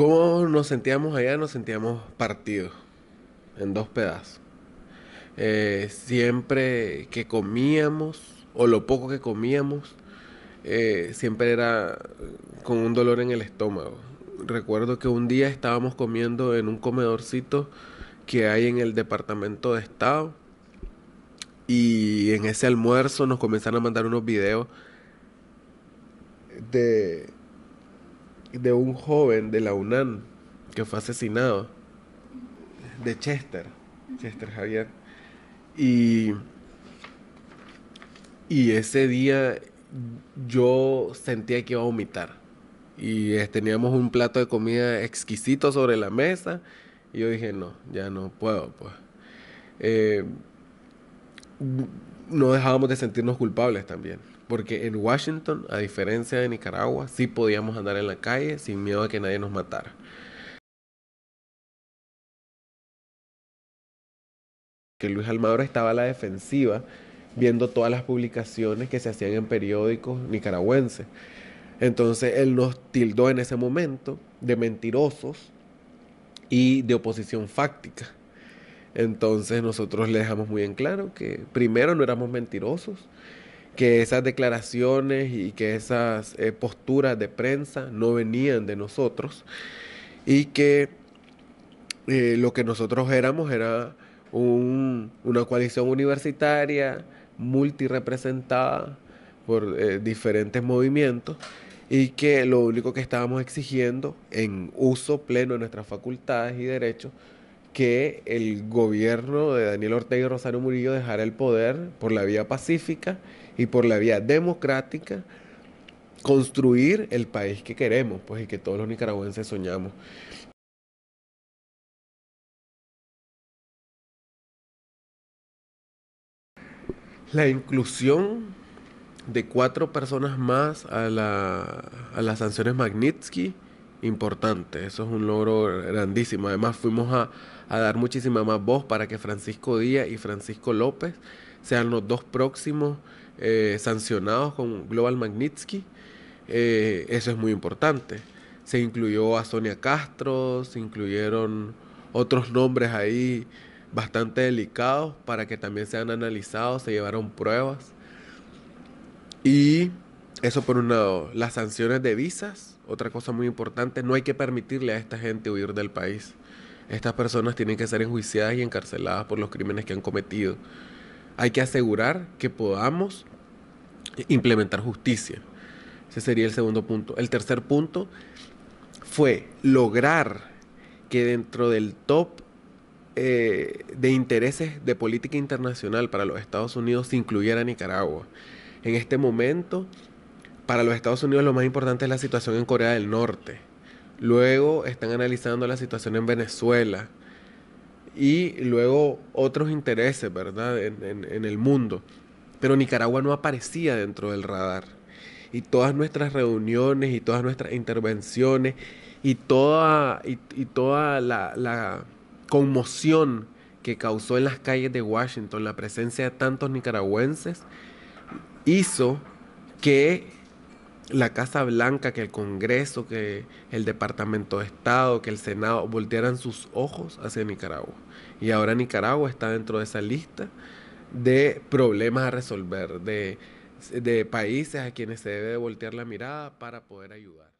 ¿Cómo nos sentíamos allá? Nos sentíamos partidos en dos pedazos. Eh, siempre que comíamos, o lo poco que comíamos, eh, siempre era con un dolor en el estómago. Recuerdo que un día estábamos comiendo en un comedorcito que hay en el Departamento de Estado y en ese almuerzo nos comenzaron a mandar unos videos de de un joven de la UNAM que fue asesinado, de Chester, Chester Javier. Y, y ese día yo sentía que iba a vomitar. Y teníamos un plato de comida exquisito sobre la mesa. Y yo dije, no, ya no puedo, pues. Eh, no dejábamos de sentirnos culpables también. Porque en Washington, a diferencia de Nicaragua, sí podíamos andar en la calle sin miedo a que nadie nos matara. Que Luis Almagro estaba a la defensiva viendo todas las publicaciones que se hacían en periódicos nicaragüenses. Entonces él nos tildó en ese momento de mentirosos y de oposición fáctica. Entonces nosotros le dejamos muy en claro que primero no éramos mentirosos, que esas declaraciones y que esas eh, posturas de prensa no venían de nosotros y que eh, lo que nosotros éramos era una coalición universitaria multirepresentada por eh, diferentes movimientos y que lo único que estábamos exigiendo en uso pleno de nuestras facultades y derechos que el gobierno de Daniel Ortega y Rosario Murillo dejara el poder por la vía pacífica y por la vía democrática construir el país que queremos, pues y que todos los nicaragüenses soñamos. La inclusión de cuatro personas más a, la, a las sanciones Magnitsky, importante, eso es un logro grandísimo. Además fuimos a, a dar muchísima más voz para que Francisco Díaz y Francisco López sean los dos próximos eh, sancionados con Global Magnitsky. Eh, eso es muy importante. Se incluyó a Sonia Castro, se incluyeron otros nombres ahí bastante delicados para que también sean analizados, se llevaron pruebas. Y eso por un lado, las sanciones de visas, otra cosa muy importante, no hay que permitirle a esta gente huir del país. Estas personas tienen que ser enjuiciadas y encarceladas por los crímenes que han cometido. Hay que asegurar que podamos implementar justicia. Ese sería el segundo punto. El tercer punto fue lograr que dentro del top eh, de intereses de política internacional para los Estados Unidos se incluyera Nicaragua. En este momento, para los Estados Unidos lo más importante es la situación en Corea del Norte. Luego están analizando la situación en Venezuela y luego otros intereses, ¿verdad?, en, el mundo. Pero Nicaragua no aparecía dentro del radar. Y todas nuestras reuniones y todas nuestras intervenciones y toda, y, toda la conmoción que causó en las calles de Washington la presencia de tantos nicaragüenses hizo que la Casa Blanca, que el Congreso, que el Departamento de Estado, que el Senado voltearan sus ojos hacia Nicaragua. Y ahora Nicaragua está dentro de esa lista de problemas a resolver, de, de países a quienes se debe voltear la mirada para poder ayudar.